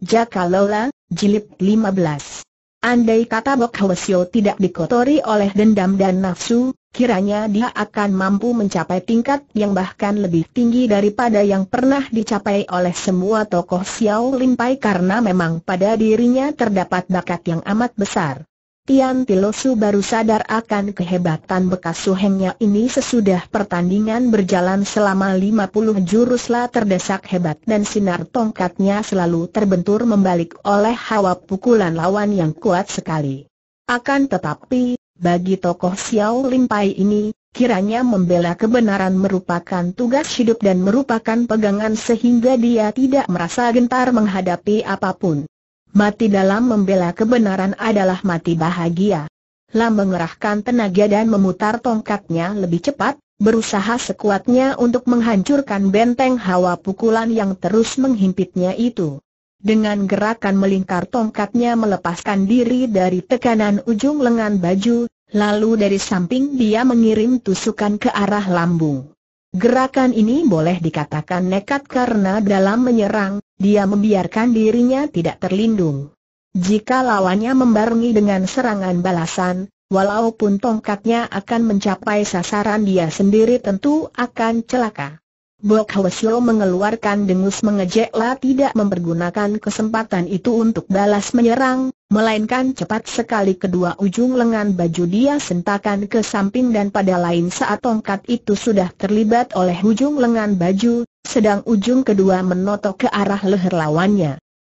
Jaka Lola, Jilid 15 Andai kata Bok Hwasyo tidak dikotori oleh dendam dan nafsu, kiranya dia akan mampu mencapai tingkat yang bahkan lebih tinggi daripada yang pernah dicapai oleh semua tokoh Xiao Limpai karena memang pada dirinya terdapat bakat yang amat besar. Tian Tilosu baru sadar akan kehebatan bekas suhengnya ini sesudah pertandingan berjalan selama 50 jurus lah terdesak hebat dan sinar tongkatnya selalu terbentur membalik oleh hawa pukulan lawan yang kuat sekali. Akan tetapi, bagi tokoh Xiao Lim Pai ini, kiranya membela kebenaran merupakan tugas hidup dan merupakan pegangan sehingga dia tidak merasa gentar menghadapi apapun. Mati dalam membela kebenaran adalah mati bahagia. Lam mengerahkan tenaga dan memutar tongkatnya lebih cepat, berusaha sekuatnya untuk menghancurkan benteng hawa pukulan yang terus menghimpitnya itu. Dengan gerakan melingkar tongkatnya melepaskan diri dari tekanan ujung lengan baju, lalu dari samping dia mengirim tusukan ke arah lambung. Gerakan ini boleh dikatakan nekat karena dalam menyerang, dia membiarkan dirinya tidak terlindung. Jika lawannya membarungi dengan serangan balasan, walaupun tongkatnya akan mencapai sasaran dia sendiri tentu akan celaka. Bok Hweslo mengeluarkan dengus mengejeklah tidak mempergunakan kesempatan itu untuk balas menyerang, melainkan cepat sekali kedua ujung lengan baju dia sentakan ke samping dan pada lain saat tongkat itu sudah terlibat oleh ujung lengan baju, sedang ujung kedua menotok ke arah leher lawannya.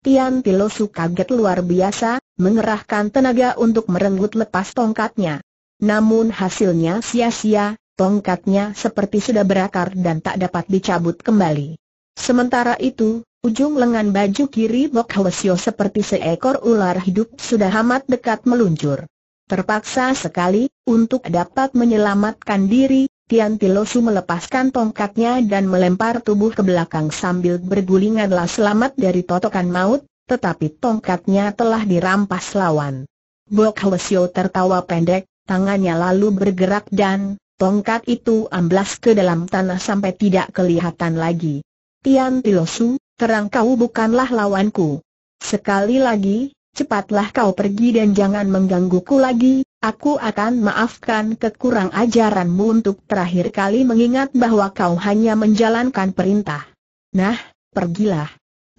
Tian Pilosu kaget luar biasa, mengerahkan tenaga untuk merenggut lepas tongkatnya. Namun hasilnya sia-sia, tongkatnya seperti sudah berakar dan tak dapat dicabut kembali. Sementara itu, ujung lengan baju kiri Bok Hwasyo seperti seekor ular hidup sudah amat dekat meluncur. Terpaksa sekali, untuk dapat menyelamatkan diri, Tian Tilosu melepaskan tongkatnya dan melempar tubuh ke belakang sambil berguling adalah selamat dari totokan maut, tetapi tongkatnya telah dirampas lawan. Bok Hwasyo tertawa pendek, tangannya lalu bergerak dan, tongkat itu amblas ke dalam tanah sampai tidak kelihatan lagi. Tian Tilosu, terang kau bukanlah lawanku. Sekali lagi, cepatlah kau pergi dan jangan menggangguku lagi, aku akan maafkan kekurang ajaranmu untuk terakhir kali mengingat bahwa kau hanya menjalankan perintah. Nah, pergilah.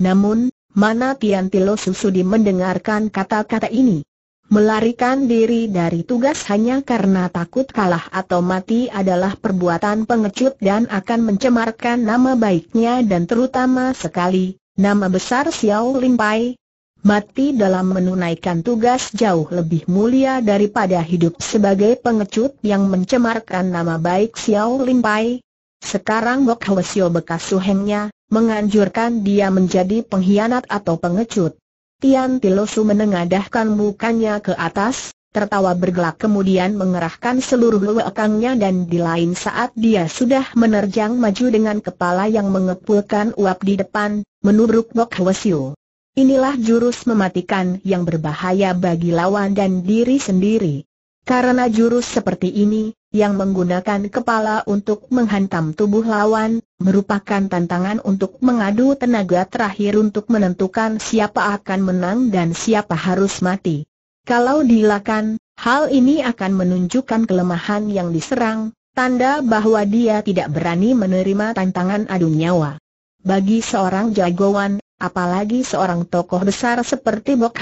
Namun, mana Tian Tilosu sudi mendengarkan kata-kata ini? Melarikan diri dari tugas hanya karena takut kalah atau mati adalah perbuatan pengecut dan akan mencemarkan nama baiknya dan terutama sekali, nama besar Xiao Limpai. Mati dalam menunaikan tugas jauh lebih mulia daripada hidup sebagai pengecut yang mencemarkan nama baik Xiao Limpai. Sekarang Gok Hwasyo bekas suhengnya, menganjurkan dia menjadi pengkhianat atau pengecut. Tian Tilosu menengadahkan mukanya ke atas, tertawa bergelak kemudian mengerahkan seluruh luakangnya dan di lain saat dia sudah menerjang maju dengan kepala yang mengepulkan uap di depan, menubruk Bok Hwesiu. Inilah jurus mematikan yang berbahaya bagi lawan dan diri sendiri. Karena jurus seperti ini, yang menggunakan kepala untuk menghantam tubuh lawan, merupakan tantangan untuk mengadu tenaga terakhir untuk menentukan siapa akan menang dan siapa harus mati. Kalau dilakukan, hal ini akan menunjukkan kelemahan yang diserang, tanda bahwa dia tidak berani menerima tantangan adu nyawa. Bagi seorang jagoan, apalagi seorang tokoh besar seperti Bok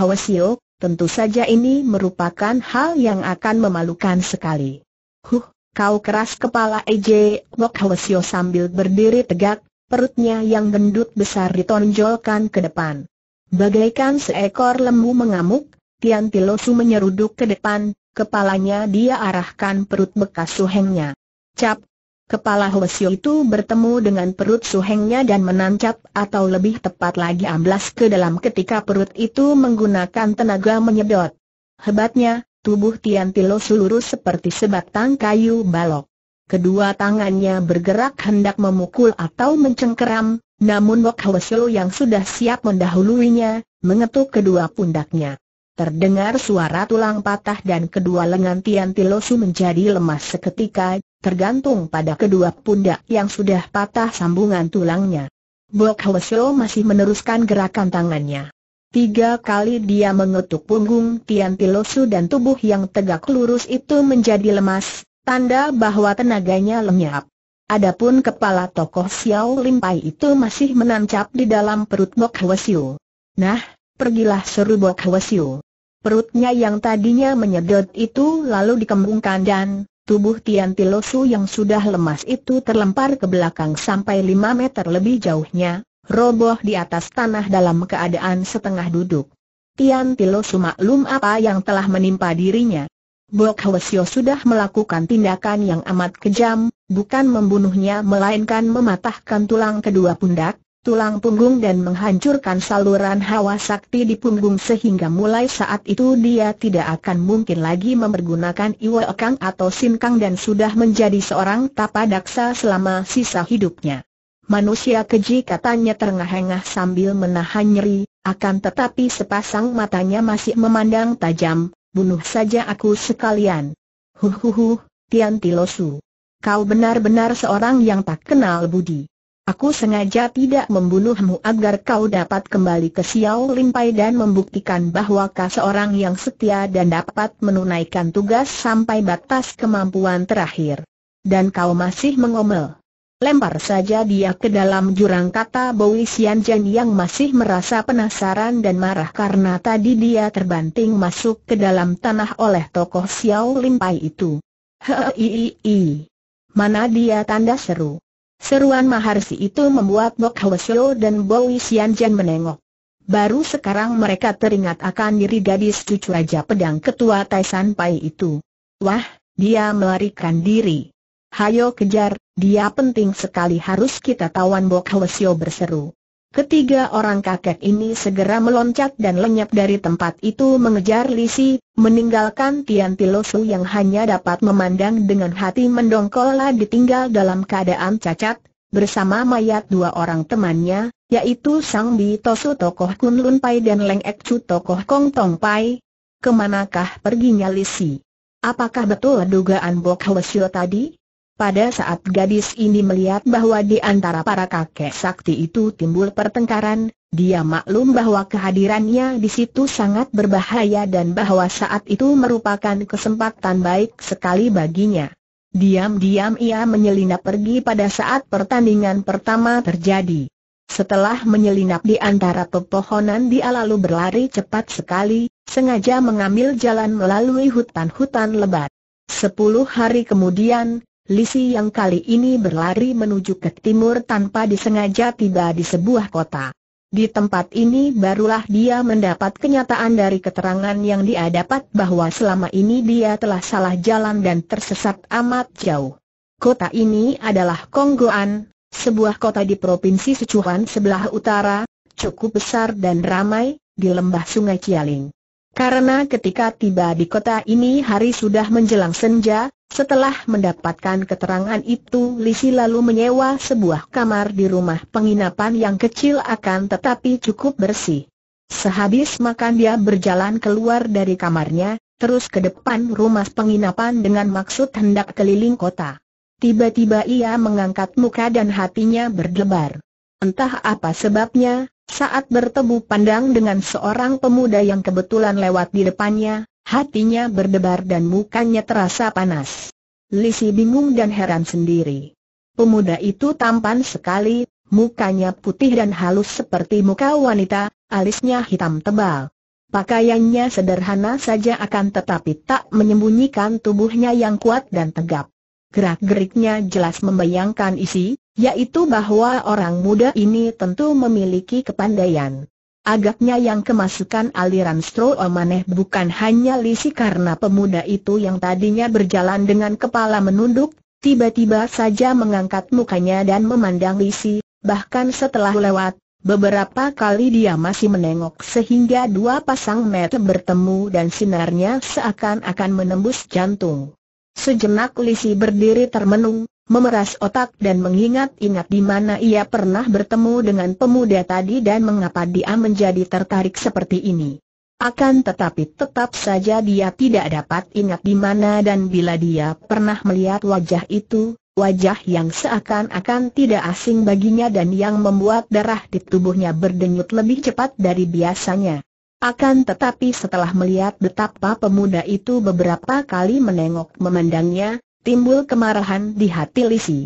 tentu saja ini merupakan hal yang akan memalukan sekali. Huh, Kau keras kepala EJ, Wok Hwesio sambil berdiri tegak, perutnya yang gendut besar ditonjolkan ke depan. Bagaikan seekor lembu mengamuk, Tian Tilosu menyeruduk ke depan, kepalanya dia arahkan perut bekas suhengnya. Cap! Kepala Hwesio itu bertemu dengan perut suhengnya dan menancap atau lebih tepat lagi amblas ke dalam ketika perut itu menggunakan tenaga menyedot. Hebatnya, Tubuh Tian Tilo seluruh seperti sebatang kayu balok. Kedua tangannya bergerak hendak memukul atau mencengkeram, namun Wok Hwasyo yang sudah siap mendahuluinya, mengetuk kedua pundaknya. Terdengar suara tulang patah dan kedua lengan Tian Tilosu menjadi lemas seketika, tergantung pada kedua pundak yang sudah patah sambungan tulangnya. Bok Hwasyo masih meneruskan gerakan tangannya. Tiga kali dia mengetuk punggung Tian Tilosu dan tubuh yang tegak lurus itu menjadi lemas, tanda bahwa tenaganya lenyap. Adapun kepala tokoh Xiao Limpai itu masih menancap di dalam perut Bok Siu. Nah, pergilah seru Bok Siu. Perutnya yang tadinya menyedot itu lalu dikembungkan dan tubuh Tian Tilosu yang sudah lemas itu terlempar ke belakang sampai lima meter lebih jauhnya, roboh di atas tanah dalam keadaan setengah duduk. Tian Tilo sumaklum apa yang telah menimpa dirinya. Bok Hwasyo sudah melakukan tindakan yang amat kejam, bukan membunuhnya melainkan mematahkan tulang kedua pundak, tulang punggung dan menghancurkan saluran hawa sakti di punggung sehingga mulai saat itu dia tidak akan mungkin lagi mempergunakan iwekang atau sinkang dan sudah menjadi seorang tapa tapadaksa selama sisa hidupnya. Manusia keji katanya terengah-engah sambil menahan nyeri, akan tetapi sepasang matanya masih memandang tajam, bunuh saja aku sekalian. Huhuhu, Tian Tilosu. Kau benar-benar seorang yang tak kenal budi. Aku sengaja tidak membunuhmu agar kau dapat kembali ke Xiao Limpai dan membuktikan bahwa kau seorang yang setia dan dapat menunaikan tugas sampai batas kemampuan terakhir. Dan kau masih mengomel. Lempar saja dia ke dalam jurang kata Bowie Jen yang masih merasa penasaran dan marah karena tadi dia terbanting masuk ke dalam tanah oleh tokoh Xiao Lim Limpai itu. Hei, mana dia tanda seru. Seruan Maharsi itu membuat Bok Hwasyo dan Bowie Jen menengok. Baru sekarang mereka teringat akan diri gadis cucu raja pedang ketua Taisan Pai itu. Wah, dia melarikan diri. Hayo kejar, dia penting sekali harus kita tawan Bok Hwesyo berseru. Ketiga orang kakek ini segera meloncat dan lenyap dari tempat itu mengejar Lisi, meninggalkan Tian Tilosu yang hanya dapat memandang dengan hati mendongkol ditinggal dalam keadaan cacat, bersama mayat dua orang temannya, yaitu Sang Bi Tosu tokoh Kun Lun Pai dan Leng Ek Chu tokoh Kong Tong Pai. Kemanakah perginya Lisi? Apakah betul dugaan Bok Hwesyo tadi? Pada saat gadis ini melihat bahwa di antara para kakek sakti itu timbul pertengkaran, dia maklum bahwa kehadirannya di situ sangat berbahaya dan bahwa saat itu merupakan kesempatan baik sekali baginya. Diam-diam ia menyelinap pergi pada saat pertandingan pertama terjadi. Setelah menyelinap di antara pepohonan dia lalu berlari cepat sekali, sengaja mengambil jalan melalui hutan-hutan lebat. Sepuluh hari kemudian, Lisi yang kali ini berlari menuju ke timur tanpa disengaja tiba di sebuah kota. Di tempat ini barulah dia mendapat kenyataan dari keterangan yang dia dapat bahwa selama ini dia telah salah jalan dan tersesat amat jauh. Kota ini adalah Kongguan, sebuah kota di Provinsi Sichuan sebelah utara, cukup besar dan ramai, di lembah sungai Cialing. Karena ketika tiba di kota ini hari sudah menjelang senja, setelah mendapatkan keterangan itu Lisi lalu menyewa sebuah kamar di rumah penginapan yang kecil akan tetapi cukup bersih. Sehabis makan dia berjalan keluar dari kamarnya, terus ke depan rumah penginapan dengan maksud hendak keliling kota. Tiba-tiba ia mengangkat muka dan hatinya berdebar. Entah apa sebabnya, saat bertemu pandang dengan seorang pemuda yang kebetulan lewat di depannya, hatinya berdebar dan mukanya terasa panas. Lisi bingung dan heran sendiri. Pemuda itu tampan sekali, mukanya putih dan halus seperti muka wanita, alisnya hitam tebal. Pakaiannya sederhana saja akan tetapi tak menyembunyikan tubuhnya yang kuat dan tegap. Gerak-geriknya jelas membayangkan isi, yaitu bahwa orang muda ini tentu memiliki kepandaian. Agaknya yang kemasukan aliran Stro Omaneh bukan hanya Lisi karena pemuda itu yang tadinya berjalan dengan kepala menunduk, tiba-tiba saja mengangkat mukanya dan memandang Lisi, bahkan setelah lewat, beberapa kali dia masih menengok sehingga dua pasang mata bertemu dan sinarnya seakan-akan menembus jantung. Sejenak Lisi berdiri termenung, memeras otak dan mengingat-ingat di mana ia pernah bertemu dengan pemuda tadi dan mengapa dia menjadi tertarik seperti ini. Akan tetapi tetap saja dia tidak dapat ingat di mana dan bila dia pernah melihat wajah itu, wajah yang seakan-akan tidak asing baginya dan yang membuat darah di tubuhnya berdenyut lebih cepat dari biasanya. Akan tetapi setelah melihat betapa pemuda itu beberapa kali menengok memandangnya, timbul kemarahan di hati Lisi.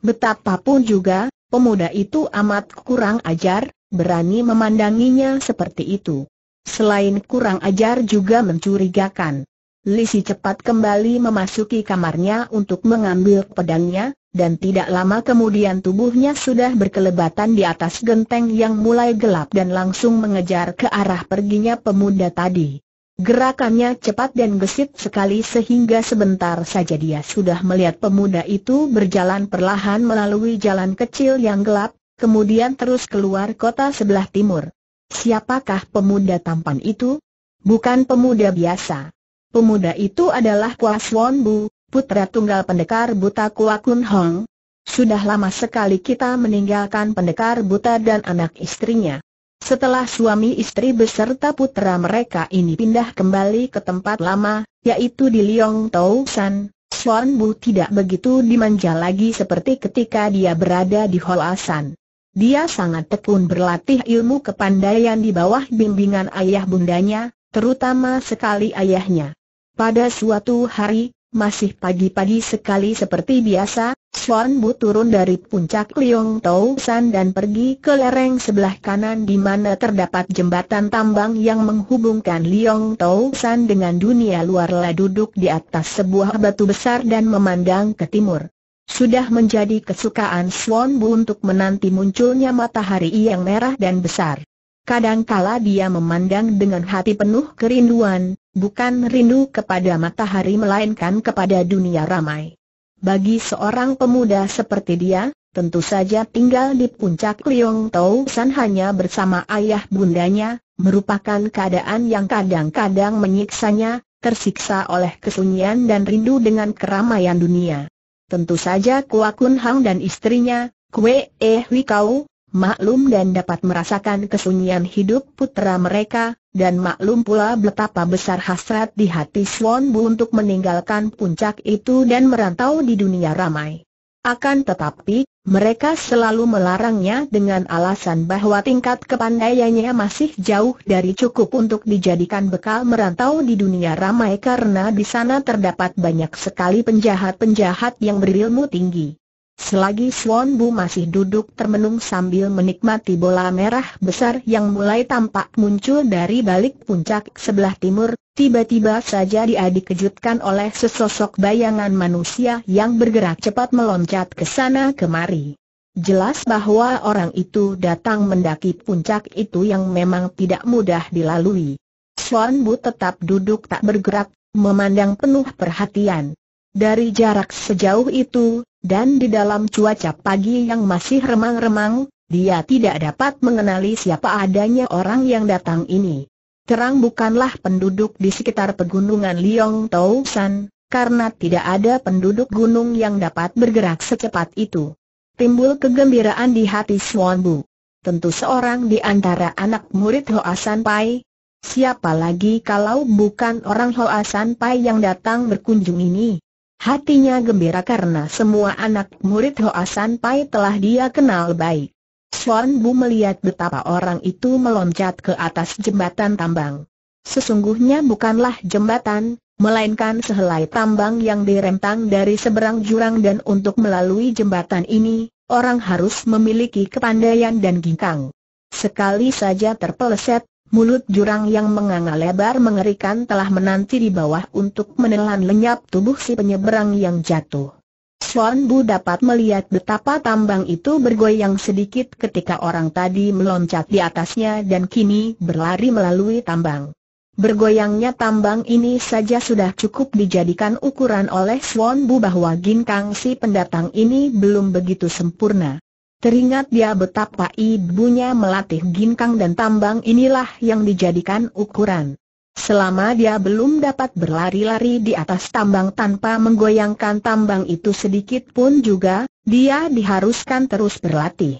Betapapun juga, pemuda itu amat kurang ajar, berani memandanginya seperti itu. Selain kurang ajar juga mencurigakan. Lisi cepat kembali memasuki kamarnya untuk mengambil pedangnya, dan tidak lama kemudian tubuhnya sudah berkelebatan di atas genteng yang mulai gelap dan langsung mengejar ke arah perginya pemuda tadi. Gerakannya cepat dan gesit sekali sehingga sebentar saja dia sudah melihat pemuda itu berjalan perlahan melalui jalan kecil yang gelap, kemudian terus keluar kota sebelah timur. Siapakah pemuda tampan itu? Bukan pemuda biasa. Pemuda itu adalah Kuas Swon Bu, putra tunggal pendekar buta Kuakun Kun Hong. Sudah lama sekali kita meninggalkan pendekar buta dan anak istrinya. Setelah suami istri beserta putra mereka ini pindah kembali ke tempat lama, yaitu di Liong Tau San, Suan Bu tidak begitu dimanja lagi seperti ketika dia berada di Hoa San. Dia sangat tekun berlatih ilmu kepandaian di bawah bimbingan ayah bundanya, terutama sekali ayahnya. Pada suatu hari, masih pagi-pagi sekali seperti biasa, Swan Bu turun dari puncak Liong Tau San dan pergi ke lereng sebelah kanan di mana terdapat jembatan tambang yang menghubungkan Liong Tau San dengan dunia luar La duduk di atas sebuah batu besar dan memandang ke timur. Sudah menjadi kesukaan Swan Bu untuk menanti munculnya matahari yang merah dan besar. Kadangkala dia memandang dengan hati penuh kerinduan, bukan rindu kepada matahari melainkan kepada dunia ramai. Bagi seorang pemuda seperti dia, tentu saja tinggal di puncak Liong Tau San hanya bersama ayah bundanya, merupakan keadaan yang kadang-kadang menyiksanya, tersiksa oleh kesunyian dan rindu dengan keramaian dunia. Tentu saja Kua Kun Hang dan istrinya, Kue Eh Wikau, maklum dan dapat merasakan kesunyian hidup putera mereka, dan maklum pula betapa besar hasrat di hati Swan Bu untuk meninggalkan puncak itu dan merantau di dunia ramai. Akan tetapi, mereka selalu melarangnya dengan alasan bahwa tingkat kepandaiannya masih jauh dari cukup untuk dijadikan bekal merantau di dunia ramai karena di sana terdapat banyak sekali penjahat-penjahat yang berilmu tinggi. Selagi Swan Bu masih duduk termenung sambil menikmati bola merah besar yang mulai tampak muncul dari balik puncak sebelah timur, tiba-tiba saja dia dikejutkan oleh sesosok bayangan manusia yang bergerak cepat meloncat ke sana kemari. Jelas bahwa orang itu datang mendaki puncak itu yang memang tidak mudah dilalui. Swan Bu tetap duduk tak bergerak, memandang penuh perhatian. Dari jarak sejauh itu, dan di dalam cuaca pagi yang masih remang-remang, dia tidak dapat mengenali siapa adanya orang yang datang ini. Terang bukanlah penduduk di sekitar pegunungan Liong Tau San, karena tidak ada penduduk gunung yang dapat bergerak secepat itu. Timbul kegembiraan di hati Swan Bu. Tentu seorang di antara anak murid Hoa San Pai. Siapa lagi kalau bukan orang Hoa San Pai yang datang berkunjung ini? Hatinya gembira karena semua anak murid Hoa San Pai telah dia kenal baik. Suan Bu melihat betapa orang itu meloncat ke atas jembatan tambang. Sesungguhnya bukanlah jembatan, melainkan sehelai tambang yang direntang dari seberang jurang dan untuk melalui jembatan ini, orang harus memiliki kepandaian dan ginkang. Sekali saja terpeleset, Mulut jurang yang menganga lebar mengerikan telah menanti di bawah untuk menelan lenyap tubuh si penyeberang yang jatuh. Swan Bu dapat melihat betapa tambang itu bergoyang sedikit ketika orang tadi meloncat di atasnya dan kini berlari melalui tambang. Bergoyangnya tambang ini saja sudah cukup dijadikan ukuran oleh Swan Bu bahwa ginkang si pendatang ini belum begitu sempurna. Teringat dia betapa ibunya melatih ginkang dan tambang inilah yang dijadikan ukuran. Selama dia belum dapat berlari-lari di atas tambang tanpa menggoyangkan tambang itu sedikit pun juga, dia diharuskan terus berlatih.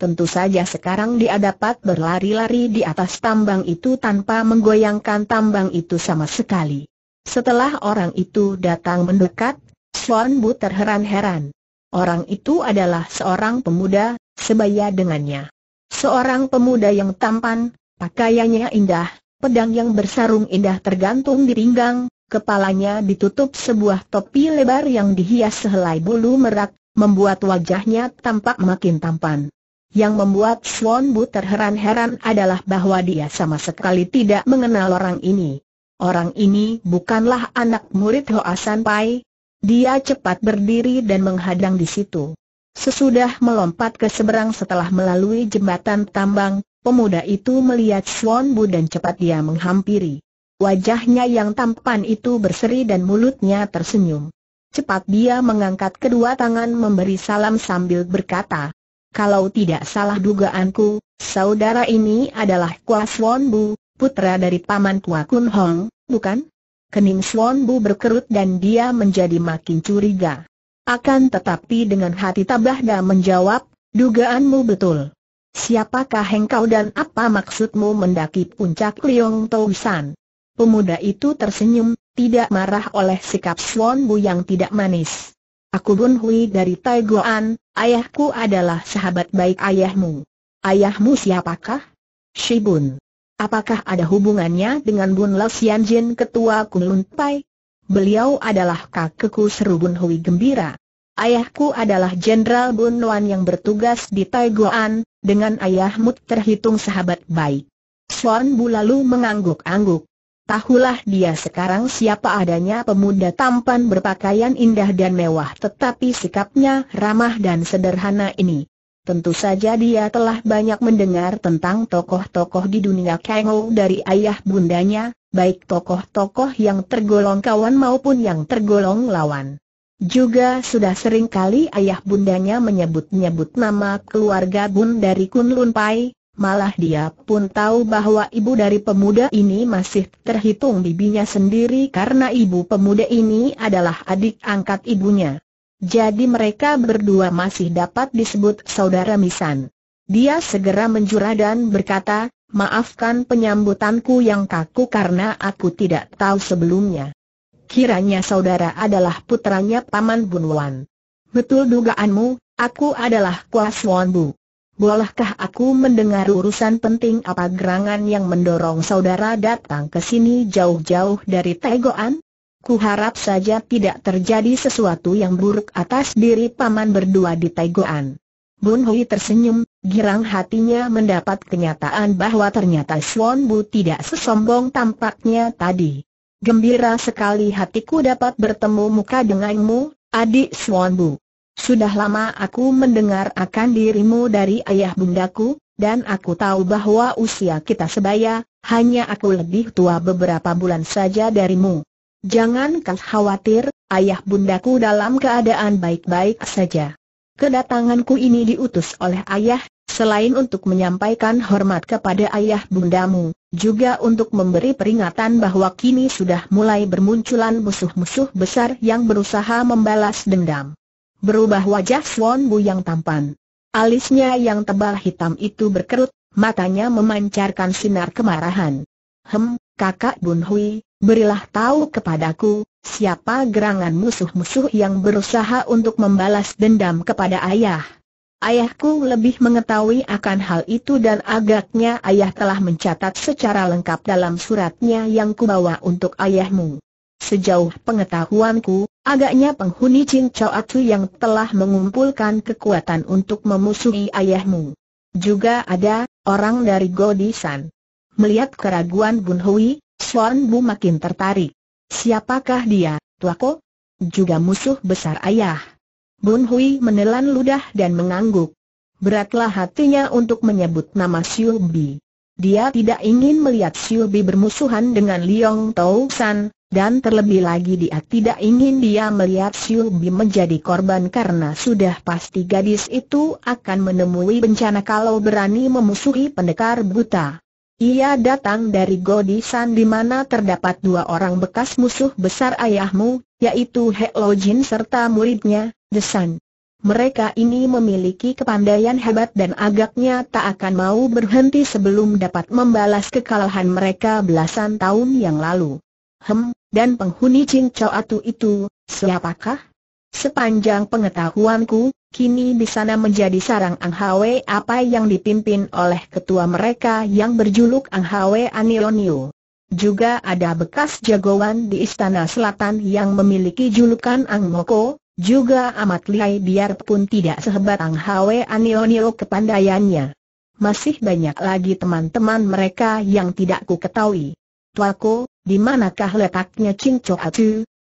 Tentu saja sekarang dia dapat berlari-lari di atas tambang itu tanpa menggoyangkan tambang itu sama sekali. Setelah orang itu datang mendekat, Swan Bu terheran-heran. Orang itu adalah seorang pemuda, sebaya dengannya. Seorang pemuda yang tampan, pakaiannya indah, pedang yang bersarung indah tergantung di pinggang, kepalanya ditutup sebuah topi lebar yang dihias sehelai bulu merak, membuat wajahnya tampak makin tampan. Yang membuat Swan Bu terheran-heran adalah bahwa dia sama sekali tidak mengenal orang ini. Orang ini bukanlah anak murid Hoa San Pai, dia cepat berdiri dan menghadang di situ. Sesudah melompat ke seberang setelah melalui jembatan tambang, pemuda itu melihat Swan Bu dan cepat dia menghampiri. Wajahnya yang tampan itu berseri dan mulutnya tersenyum. Cepat dia mengangkat kedua tangan memberi salam sambil berkata, Kalau tidak salah dugaanku, saudara ini adalah Kwa Swan Bu, putra dari Paman Kwa Kun Hong, bukan? kening Swan Bu berkerut dan dia menjadi makin curiga. Akan tetapi dengan hati dia menjawab, dugaanmu betul. Siapakah engkau dan apa maksudmu mendaki puncak Liong Tousan? Pemuda itu tersenyum, tidak marah oleh sikap Swan Bu yang tidak manis. Aku Bun Hui dari Taiguan, ayahku adalah sahabat baik ayahmu. Ayahmu siapakah? Shibun. Apakah ada hubungannya dengan Bun Lao Jin, ketua Kunlun Pai? Beliau adalah kakekku seru Bun Hui gembira. Ayahku adalah Jenderal Bun Wan yang bertugas di Taiguan, dengan ayahmu terhitung sahabat baik. Suan Bu lalu mengangguk-angguk. Tahulah dia sekarang siapa adanya pemuda tampan berpakaian indah dan mewah tetapi sikapnya ramah dan sederhana ini. Tentu saja dia telah banyak mendengar tentang tokoh-tokoh di dunia kango dari ayah bundanya, baik tokoh-tokoh yang tergolong kawan maupun yang tergolong lawan. Juga sudah sering kali ayah bundanya menyebut-nyebut nama keluarga Bun dari Kunlun Pai, malah dia pun tahu bahwa ibu dari pemuda ini masih terhitung bibinya sendiri karena ibu pemuda ini adalah adik angkat ibunya. Jadi mereka berdua masih dapat disebut saudara misan. Dia segera menjurah dan berkata, maafkan penyambutanku yang kaku karena aku tidak tahu sebelumnya. Kiranya saudara adalah putranya Paman Bunwan. Betul dugaanmu, aku adalah Kuas Wonbu. Bolehkah aku mendengar urusan penting apa gerangan yang mendorong saudara datang ke sini jauh-jauh dari Tegoan? Ku harap saja tidak terjadi sesuatu yang buruk atas diri paman berdua di Taigoan. Bun Hui tersenyum, girang hatinya mendapat kenyataan bahwa ternyata Swan Bu tidak sesombong tampaknya tadi. Gembira sekali hatiku dapat bertemu muka denganmu, adik Swan Bu. Sudah lama aku mendengar akan dirimu dari ayah bundaku, dan aku tahu bahwa usia kita sebaya, hanya aku lebih tua beberapa bulan saja darimu. Jangan khawatir, ayah bundaku dalam keadaan baik-baik saja. Kedatanganku ini diutus oleh ayah, selain untuk menyampaikan hormat kepada ayah bundamu, juga untuk memberi peringatan bahwa kini sudah mulai bermunculan musuh-musuh besar yang berusaha membalas dendam. Berubah wajah Swan Bu yang tampan. Alisnya yang tebal hitam itu berkerut, matanya memancarkan sinar kemarahan. Hem, kakak Bun Hui, Berilah tahu kepadaku, siapa gerangan musuh-musuh yang berusaha untuk membalas dendam kepada ayah. Ayahku lebih mengetahui akan hal itu dan agaknya ayah telah mencatat secara lengkap dalam suratnya yang kubawa untuk ayahmu. Sejauh pengetahuanku, agaknya penghuni Chin Chow Atu yang telah mengumpulkan kekuatan untuk memusuhi ayahmu. Juga ada, orang dari Godisan. Melihat keraguan Bun Hui, Suan Bu makin tertarik. Siapakah dia, tua Tuako? Juga musuh besar ayah. Bun Hui menelan ludah dan mengangguk. Beratlah hatinya untuk menyebut nama Siu Bi. Dia tidak ingin melihat Siu Bi bermusuhan dengan Liong Tau San, dan terlebih lagi dia tidak ingin dia melihat Siu Bi menjadi korban karena sudah pasti gadis itu akan menemui bencana kalau berani memusuhi pendekar buta. Ia datang dari Godisan di mana terdapat dua orang bekas musuh besar ayahmu, yaitu He Lo Jin serta muridnya, The Sun. Mereka ini memiliki kepandaian hebat dan agaknya tak akan mau berhenti sebelum dapat membalas kekalahan mereka belasan tahun yang lalu. Hem, dan penghuni Jin Chow Atu itu, siapakah? Sepanjang pengetahuanku, kini di sana menjadi sarang Ang Hwe apa yang dipimpin oleh ketua mereka yang berjuluk Ang Hwe Anilonio. Juga ada bekas jagoan di Istana Selatan yang memiliki julukan Ang Moko, juga amat lihai biarpun tidak sehebat Ang Hwe Anilonio kepandaiannya. Masih banyak lagi teman-teman mereka yang tidak ku ketahui. Tuaku, di manakah letaknya Ching Choa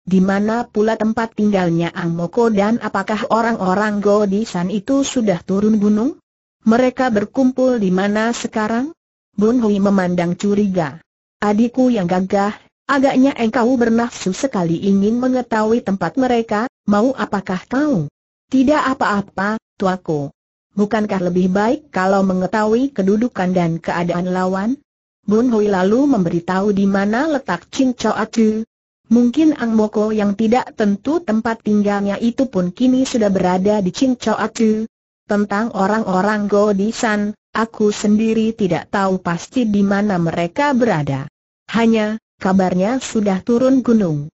di mana pula tempat tinggalnya Ang Moko dan apakah orang-orang Go di San itu sudah turun gunung? Mereka berkumpul di mana sekarang? Bun Hui memandang curiga. Adikku yang gagah, agaknya engkau bernafsu sekali ingin mengetahui tempat mereka, mau apakah kau? Tidak apa-apa, tuaku. Bukankah lebih baik kalau mengetahui kedudukan dan keadaan lawan? Bun Hui lalu memberitahu di mana letak Cincau Choa Mungkin Ang Boko yang tidak tentu tempat tinggalnya itu pun kini sudah berada di Chin aku. Tentang orang-orang Go di San, aku sendiri tidak tahu pasti di mana mereka berada. Hanya, kabarnya sudah turun gunung.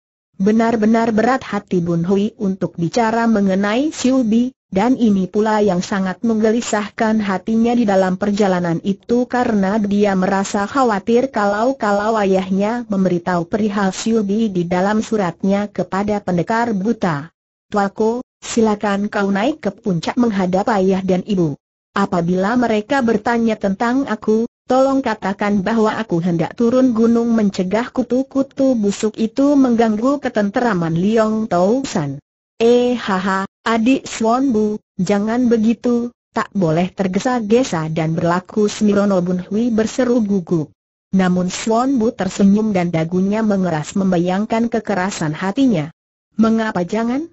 Benar-benar berat hati Bun Hui untuk bicara mengenai Siu Bi, dan ini pula yang sangat menggelisahkan hatinya di dalam perjalanan itu karena dia merasa khawatir kalau-kalau ayahnya memberitahu perihal Siubi di dalam suratnya kepada pendekar buta. Tuako, silakan kau naik ke puncak menghadap ayah dan ibu. Apabila mereka bertanya tentang aku, tolong katakan bahwa aku hendak turun gunung mencegah kutu-kutu busuk itu mengganggu ketenteraman Liong Tau San. Eh haha, adik Swanbu, jangan begitu, tak boleh tergesa-gesa dan berlaku Semirono Hui berseru gugup. Namun Swan Bu tersenyum dan dagunya mengeras membayangkan kekerasan hatinya. Mengapa jangan?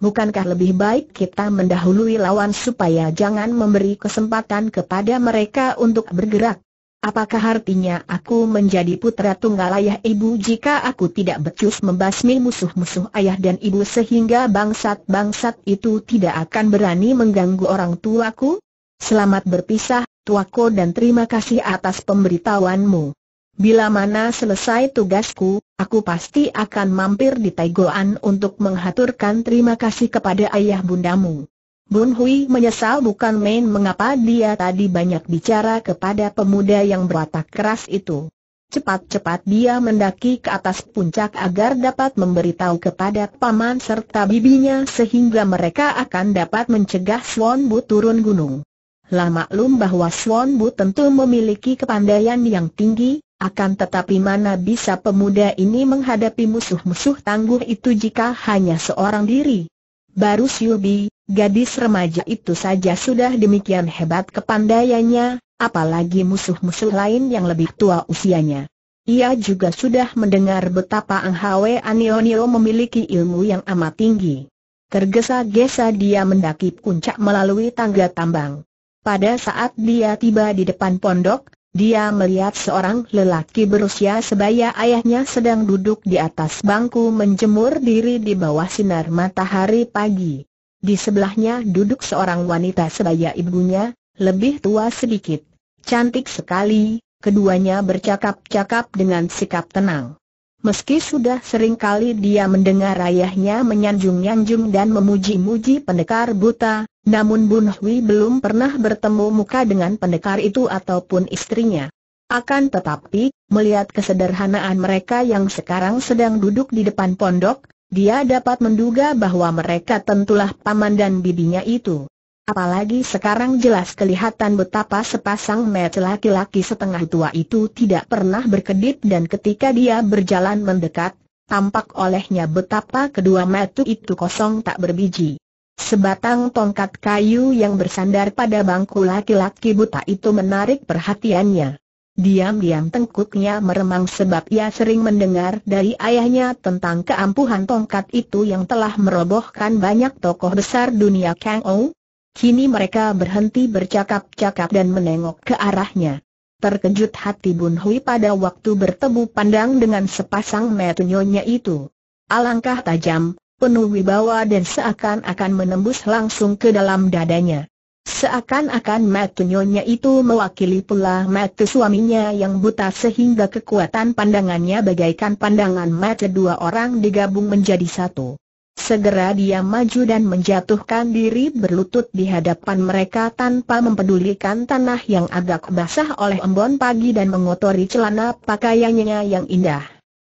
Bukankah lebih baik kita mendahului lawan supaya jangan memberi kesempatan kepada mereka untuk bergerak? Apakah artinya aku menjadi putra tunggal ayah ibu jika aku tidak becus membasmi musuh-musuh ayah dan ibu sehingga bangsat-bangsat itu tidak akan berani mengganggu orang tuaku? Selamat berpisah, tuaku dan terima kasih atas pemberitahuanmu. Bila mana selesai tugasku, aku pasti akan mampir di Taigoan untuk menghaturkan terima kasih kepada ayah bundamu. Bun Hui menyesal bukan main mengapa dia tadi banyak bicara kepada pemuda yang berwatak keras itu. Cepat-cepat dia mendaki ke atas puncak agar dapat memberitahu kepada paman serta bibinya sehingga mereka akan dapat mencegah Swan Bu turun gunung. Lah maklum bahwa Swan Bu tentu memiliki kepandaian yang tinggi, akan tetapi mana bisa pemuda ini menghadapi musuh-musuh tangguh itu jika hanya seorang diri. Baru Siu Bi. Gadis remaja itu saja sudah demikian hebat kepandaiannya, apalagi musuh-musuh lain yang lebih tua usianya. Ia juga sudah mendengar betapa Ang Hwe Anionio memiliki ilmu yang amat tinggi. Tergesa-gesa dia mendaki puncak melalui tangga tambang. Pada saat dia tiba di depan pondok, dia melihat seorang lelaki berusia sebaya ayahnya sedang duduk di atas bangku menjemur diri di bawah sinar matahari pagi. Di sebelahnya duduk seorang wanita sebaya ibunya, lebih tua sedikit. Cantik sekali, keduanya bercakap-cakap dengan sikap tenang. Meski sudah sering kali dia mendengar ayahnya menyanjung-nyanjung dan memuji-muji pendekar buta, namun Bun Hui belum pernah bertemu muka dengan pendekar itu ataupun istrinya. Akan tetapi, melihat kesederhanaan mereka yang sekarang sedang duduk di depan pondok, dia dapat menduga bahwa mereka tentulah paman dan bibinya itu. Apalagi sekarang jelas kelihatan betapa sepasang mata laki-laki setengah tua itu tidak pernah berkedip dan ketika dia berjalan mendekat, tampak olehnya betapa kedua mata itu kosong tak berbiji. Sebatang tongkat kayu yang bersandar pada bangku laki-laki buta itu menarik perhatiannya. Diam-diam tengkuknya meremang sebab ia sering mendengar dari ayahnya tentang keampuhan tongkat itu yang telah merobohkan banyak tokoh besar dunia Kang Ou. Kini mereka berhenti bercakap-cakap dan menengok ke arahnya. Terkejut hati Bun Hui pada waktu bertemu pandang dengan sepasang metunyonya itu. Alangkah tajam, penuh wibawa dan seakan-akan menembus langsung ke dalam dadanya. Seakan-akan mata nyonya itu mewakili pula mata suaminya yang buta sehingga kekuatan pandangannya bagaikan pandangan mata dua orang digabung menjadi satu. Segera dia maju dan menjatuhkan diri berlutut di hadapan mereka tanpa mempedulikan tanah yang agak basah oleh embun pagi dan mengotori celana pakaiannya yang indah.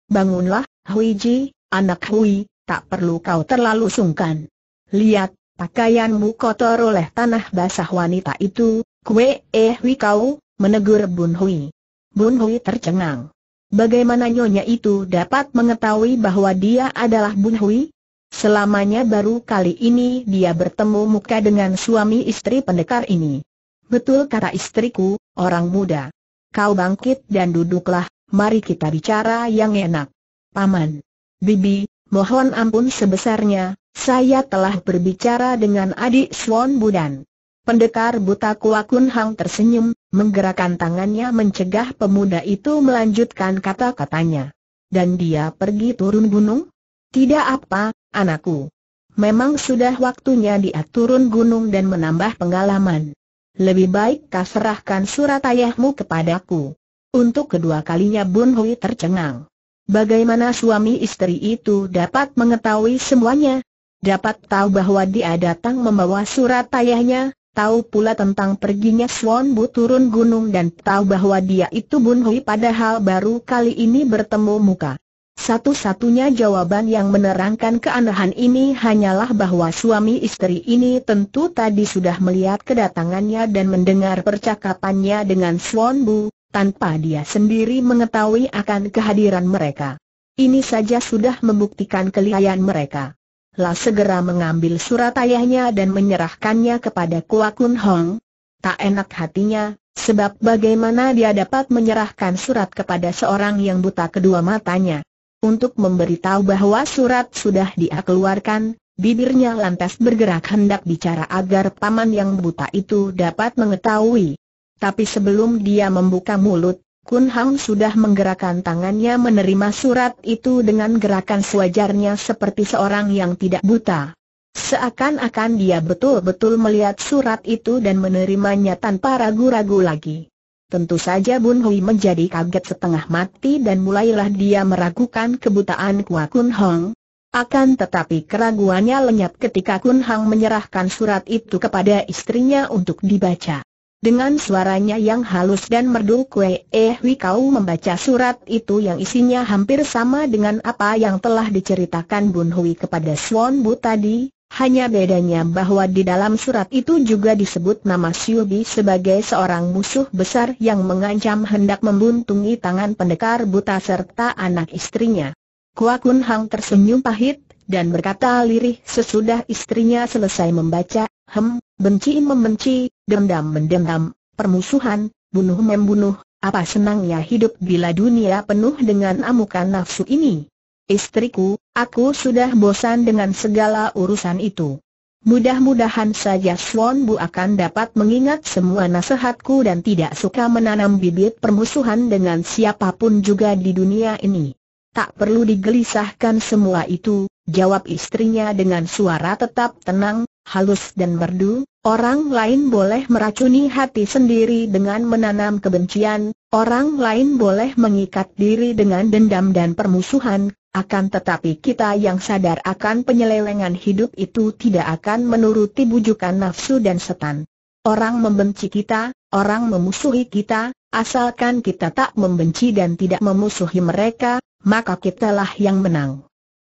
Bangunlah, Huiji, anak Hui, tak perlu kau terlalu sungkan. Lihat, Pakaianmu kotor oleh tanah basah wanita itu, kue eh hui kau, menegur Bun Hui. Bun Hui tercengang. Bagaimana nyonya itu dapat mengetahui bahwa dia adalah Bun Hui? Selamanya baru kali ini dia bertemu muka dengan suami istri pendekar ini. Betul kata istriku, orang muda. Kau bangkit dan duduklah, mari kita bicara yang enak. Paman. Bibi, Mohon ampun sebesarnya, saya telah berbicara dengan adik Swan Budan. Pendekar buta Kuakun Hang tersenyum, menggerakkan tangannya mencegah pemuda itu melanjutkan kata-katanya. Dan dia pergi turun gunung? Tidak apa, anakku. Memang sudah waktunya dia turun gunung dan menambah pengalaman. Lebih baik kau serahkan surat ayahmu kepadaku. Untuk kedua kalinya Bun Hui tercengang. Bagaimana suami istri itu dapat mengetahui semuanya? Dapat tahu bahwa dia datang membawa surat ayahnya, tahu pula tentang perginya Swan Bu turun gunung dan tahu bahwa dia itu Bun Hui padahal baru kali ini bertemu muka. Satu-satunya jawaban yang menerangkan keanehan ini hanyalah bahwa suami istri ini tentu tadi sudah melihat kedatangannya dan mendengar percakapannya dengan Swan Bu, tanpa dia sendiri mengetahui akan kehadiran mereka. Ini saja sudah membuktikan kelihayan mereka. La segera mengambil surat ayahnya dan menyerahkannya kepada Kua Kun Hong. Tak enak hatinya, sebab bagaimana dia dapat menyerahkan surat kepada seorang yang buta kedua matanya. Untuk memberitahu bahwa surat sudah dia keluarkan, bibirnya lantas bergerak hendak bicara agar paman yang buta itu dapat mengetahui. Tapi sebelum dia membuka mulut, Kun Hang sudah menggerakkan tangannya menerima surat itu dengan gerakan sewajarnya seperti seorang yang tidak buta. Seakan-akan dia betul-betul melihat surat itu dan menerimanya tanpa ragu-ragu lagi. Tentu saja Bun Hui menjadi kaget setengah mati dan mulailah dia meragukan kebutaan Kua Kun Hong. Akan tetapi keraguannya lenyap ketika Kun Hang menyerahkan surat itu kepada istrinya untuk dibaca. Dengan suaranya yang halus dan merdu Kue Eh Kau membaca surat itu yang isinya hampir sama dengan apa yang telah diceritakan Bun Hui kepada Swan Bu tadi, hanya bedanya bahwa di dalam surat itu juga disebut nama Siubi sebagai seorang musuh besar yang mengancam hendak membuntungi tangan pendekar buta serta anak istrinya. Kua Kun Hang tersenyum pahit, dan berkata lirih sesudah istrinya selesai membaca, hem, benci membenci, dendam mendendam, permusuhan, bunuh membunuh, apa senangnya hidup bila dunia penuh dengan amukan nafsu ini? Istriku, aku sudah bosan dengan segala urusan itu. Mudah-mudahan saja Swan Bu akan dapat mengingat semua nasihatku dan tidak suka menanam bibit permusuhan dengan siapapun juga di dunia ini. Tak perlu digelisahkan semua itu, jawab istrinya dengan suara tetap tenang, halus dan merdu, orang lain boleh meracuni hati sendiri dengan menanam kebencian, orang lain boleh mengikat diri dengan dendam dan permusuhan, akan tetapi kita yang sadar akan penyelewengan hidup itu tidak akan menuruti bujukan nafsu dan setan. Orang membenci kita, orang memusuhi kita, asalkan kita tak membenci dan tidak memusuhi mereka, maka kitalah yang menang.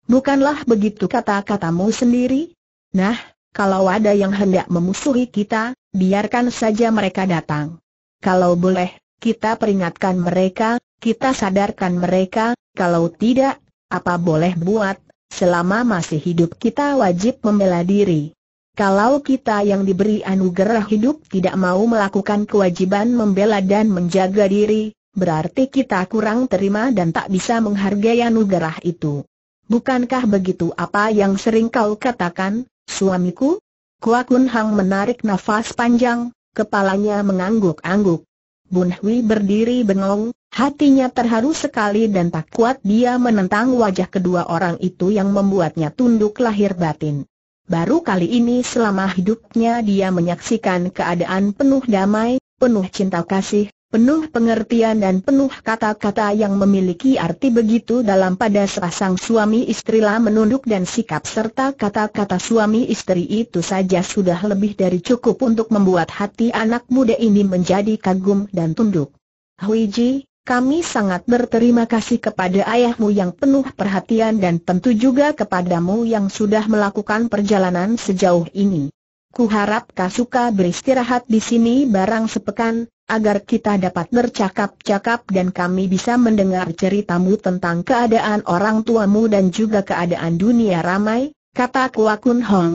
Bukanlah begitu kata-katamu sendiri? Nah, kalau ada yang hendak memusuhi kita, biarkan saja mereka datang. Kalau boleh, kita peringatkan mereka, kita sadarkan mereka, kalau tidak, apa boleh buat, selama masih hidup kita wajib membela diri. Kalau kita yang diberi anugerah hidup tidak mau melakukan kewajiban membela dan menjaga diri, berarti kita kurang terima dan tak bisa menghargai anugerah itu. Bukankah begitu apa yang sering kau katakan? Suamiku? Kua Kun Hang menarik nafas panjang, kepalanya mengangguk-angguk. Bun Hui berdiri bengong, hatinya terharu sekali dan tak kuat dia menentang wajah kedua orang itu yang membuatnya tunduk lahir batin. Baru kali ini selama hidupnya dia menyaksikan keadaan penuh damai, penuh cinta kasih, penuh pengertian dan penuh kata-kata yang memiliki arti begitu dalam pada sepasang suami istrilah menunduk dan sikap serta kata-kata suami istri itu saja sudah lebih dari cukup untuk membuat hati anak muda ini menjadi kagum dan tunduk. Huiji, kami sangat berterima kasih kepada ayahmu yang penuh perhatian dan tentu juga kepadamu yang sudah melakukan perjalanan sejauh ini. Ku kau Kasuka beristirahat di sini barang sepekan, agar kita dapat bercakap-cakap dan kami bisa mendengar ceritamu tentang keadaan orang tuamu dan juga keadaan dunia ramai, kata Kuakun Hong.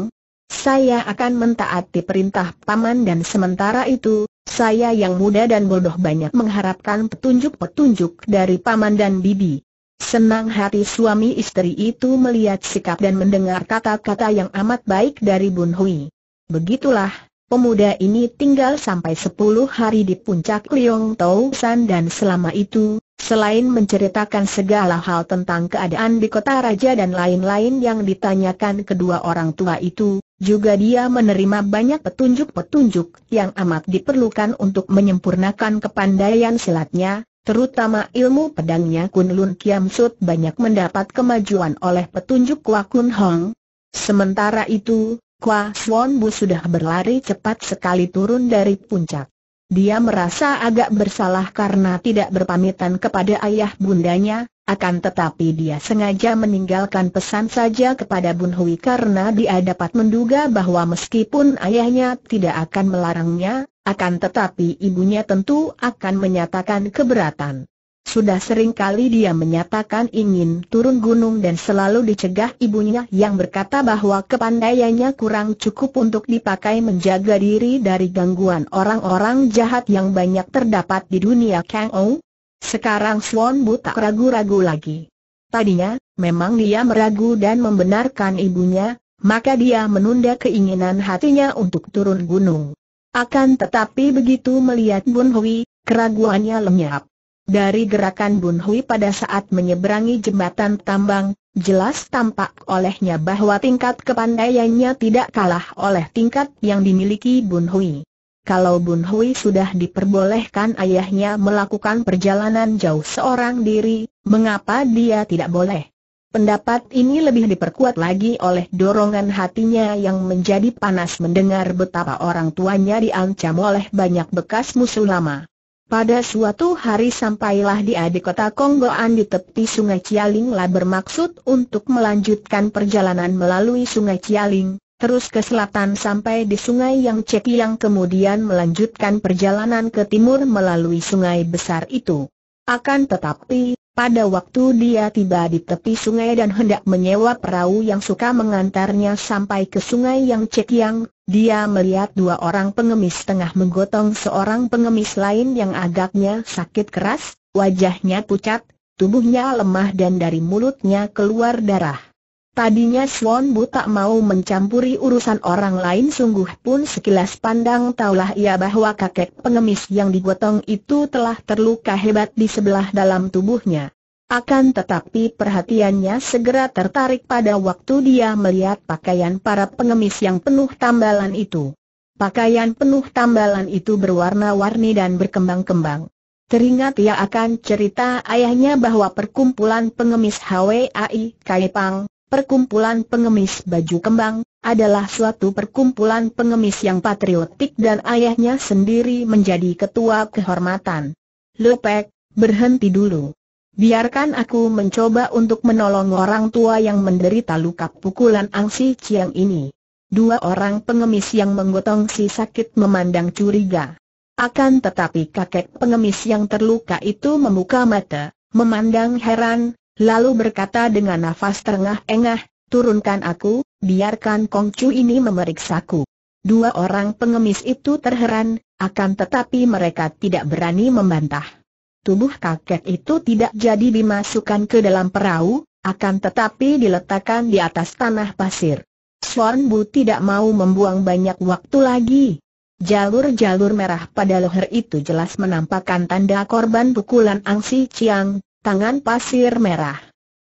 Saya akan mentaati perintah paman dan sementara itu, saya yang muda dan bodoh banyak mengharapkan petunjuk-petunjuk dari paman dan bibi. Senang hati suami istri itu melihat sikap dan mendengar kata-kata yang amat baik dari Bun Hui. Begitulah, pemuda ini tinggal sampai 10 hari di puncak Liong Tau San dan selama itu, selain menceritakan segala hal tentang keadaan di kota raja dan lain-lain yang ditanyakan kedua orang tua itu, juga dia menerima banyak petunjuk-petunjuk yang amat diperlukan untuk menyempurnakan kepandaian silatnya, terutama ilmu pedangnya Kun Lun Kiam Sut banyak mendapat kemajuan oleh petunjuk Kun Hong. Sementara itu, Kwa Swan Bu sudah berlari cepat sekali turun dari puncak. Dia merasa agak bersalah karena tidak berpamitan kepada ayah bundanya, akan tetapi dia sengaja meninggalkan pesan saja kepada Bun Hui karena dia dapat menduga bahwa meskipun ayahnya tidak akan melarangnya, akan tetapi ibunya tentu akan menyatakan keberatan. Sudah sering kali dia menyatakan ingin turun gunung dan selalu dicegah ibunya yang berkata bahwa kepandaiannya kurang cukup untuk dipakai menjaga diri dari gangguan orang-orang jahat yang banyak terdapat di dunia Kang Ou. Sekarang Swan Bu tak ragu-ragu lagi. Tadinya, memang dia meragu dan membenarkan ibunya, maka dia menunda keinginan hatinya untuk turun gunung. Akan tetapi begitu melihat Bun Hui, keraguannya lenyap. Dari gerakan Bun Hui pada saat menyeberangi jembatan tambang, jelas tampak olehnya bahwa tingkat kepandaiannya tidak kalah oleh tingkat yang dimiliki Bun Hui. Kalau Bun Hui sudah diperbolehkan ayahnya melakukan perjalanan jauh seorang diri, mengapa dia tidak boleh? Pendapat ini lebih diperkuat lagi oleh dorongan hatinya yang menjadi panas mendengar betapa orang tuanya diancam oleh banyak bekas musuh lama. Pada suatu hari sampailah dia di kota Konggoan di tepi sungai Cialing, lah bermaksud untuk melanjutkan perjalanan melalui sungai Cialing, terus ke selatan sampai di sungai yang cek yang kemudian melanjutkan perjalanan ke timur melalui sungai besar itu. Akan tetapi, pada waktu dia tiba di tepi sungai dan hendak menyewa perahu yang suka mengantarnya sampai ke sungai yang Cekiang, dia melihat dua orang pengemis tengah menggotong seorang pengemis lain yang agaknya sakit keras, wajahnya pucat, tubuhnya lemah dan dari mulutnya keluar darah. Tadinya Swan Bu tak mau mencampuri urusan orang lain sungguh pun sekilas pandang taulah ia bahwa kakek pengemis yang digotong itu telah terluka hebat di sebelah dalam tubuhnya. Akan tetapi perhatiannya segera tertarik pada waktu dia melihat pakaian para pengemis yang penuh tambalan itu. Pakaian penuh tambalan itu berwarna-warni dan berkembang-kembang. Teringat ia akan cerita ayahnya bahwa perkumpulan pengemis HWAI Kaipang perkumpulan pengemis baju kembang, adalah suatu perkumpulan pengemis yang patriotik dan ayahnya sendiri menjadi ketua kehormatan. Lepek, berhenti dulu. Biarkan aku mencoba untuk menolong orang tua yang menderita luka pukulan Angsi Ciang ini. Dua orang pengemis yang menggotong si sakit memandang curiga. Akan tetapi kakek pengemis yang terluka itu membuka mata, memandang heran, lalu berkata dengan nafas terengah-engah, turunkan aku, biarkan Kongcu ini memeriksaku. Dua orang pengemis itu terheran, akan tetapi mereka tidak berani membantah. Tubuh kakek itu tidak jadi dimasukkan ke dalam perahu, akan tetapi diletakkan di atas tanah pasir. Swan Bu tidak mau membuang banyak waktu lagi. Jalur-jalur merah pada leher itu jelas menampakkan tanda korban pukulan Angsi Chiang, tangan pasir merah.